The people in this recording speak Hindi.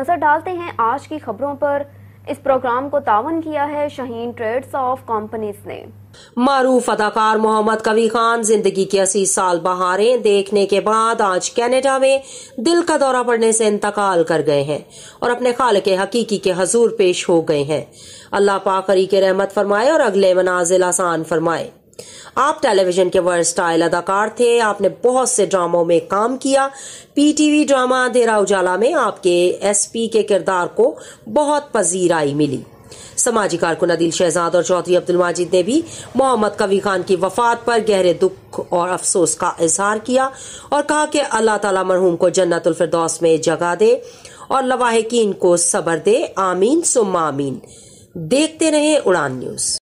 नजर डालते हैं आज की खबरों पर इस प्रोग्राम को तावन किया है शहीन ट्रेड्स ऑफ कंपनीज ने मरूफ अदाकार मोहम्मद कवी खान जिंदगी की अस्सी साल बहारें देखने के बाद आज कनाडा में दिल का दौरा पड़ने से इंतकाल कर गए हैं और अपने खाल के हकीकी के हजूर पेश हो गए हैं अल्लाह पाकरी के रहमत फरमाए और अगले मनाजिल आसान फरमाए आप टेलीविजन के वर्स्टाइल अदाकार थे आपने बहुत से ड्रामों में काम किया पीटीवी ड्रामा देरा उजाला में आपके एसपी के किरदार को बहुत पजीराई मिली समाजी कारकुन अदिल शहजाद और चौधरी अब्दुल माजिद ने भी मोहम्मद कवी खान की वफात पर गहरे दुख और अफसोस का इजहार किया और कहा कि अल्लाह ताला मरहूम को जन्नतुल में जगह दे और लवाहकीन को सबर दे आमीन सुम आमीन देखते रहे उड़ान न्यूज